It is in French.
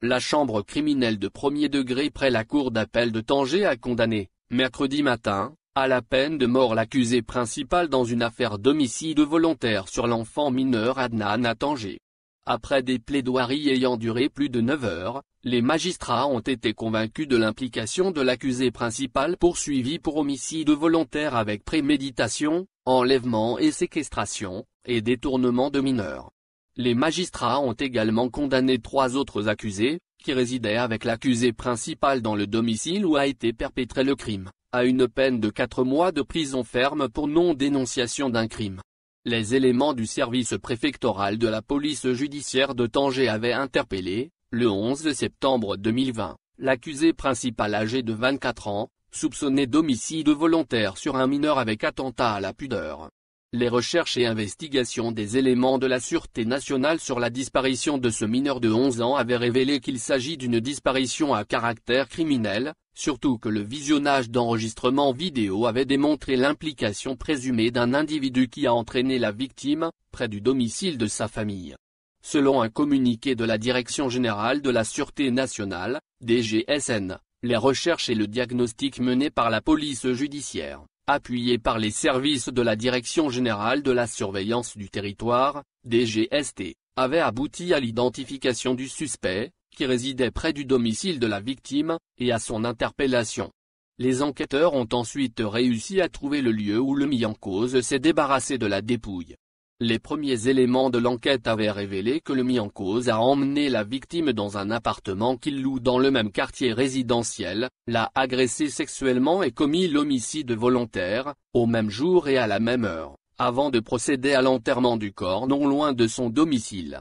La chambre criminelle de premier degré près la cour d'appel de Tanger a condamné, mercredi matin, à la peine de mort l'accusé principal dans une affaire d'homicide volontaire sur l'enfant mineur Adnan à Tanger. Après des plaidoiries ayant duré plus de 9 heures, les magistrats ont été convaincus de l'implication de l'accusé principal poursuivi pour homicide volontaire avec préméditation, enlèvement et séquestration, et détournement de mineurs. Les magistrats ont également condamné trois autres accusés, qui résidaient avec l'accusé principal dans le domicile où a été perpétré le crime, à une peine de quatre mois de prison ferme pour non-dénonciation d'un crime les éléments du service préfectoral de la police judiciaire de Tanger avaient interpellé, le 11 septembre 2020, l'accusé principal âgé de 24 ans, soupçonné d'homicide volontaire sur un mineur avec attentat à la pudeur. Les recherches et investigations des éléments de la Sûreté nationale sur la disparition de ce mineur de 11 ans avaient révélé qu'il s'agit d'une disparition à caractère criminel, surtout que le visionnage d'enregistrements vidéo avait démontré l'implication présumée d'un individu qui a entraîné la victime, près du domicile de sa famille. Selon un communiqué de la Direction Générale de la Sûreté Nationale, DGSN, les recherches et le diagnostic menés par la police judiciaire, appuyés par les services de la Direction Générale de la Surveillance du Territoire, DGST, avaient abouti à l'identification du suspect, résidait près du domicile de la victime, et à son interpellation. Les enquêteurs ont ensuite réussi à trouver le lieu où le mis en cause s'est débarrassé de la dépouille. Les premiers éléments de l'enquête avaient révélé que le mis en cause a emmené la victime dans un appartement qu'il loue dans le même quartier résidentiel, l'a agressée sexuellement et commis l'homicide volontaire, au même jour et à la même heure, avant de procéder à l'enterrement du corps non loin de son domicile.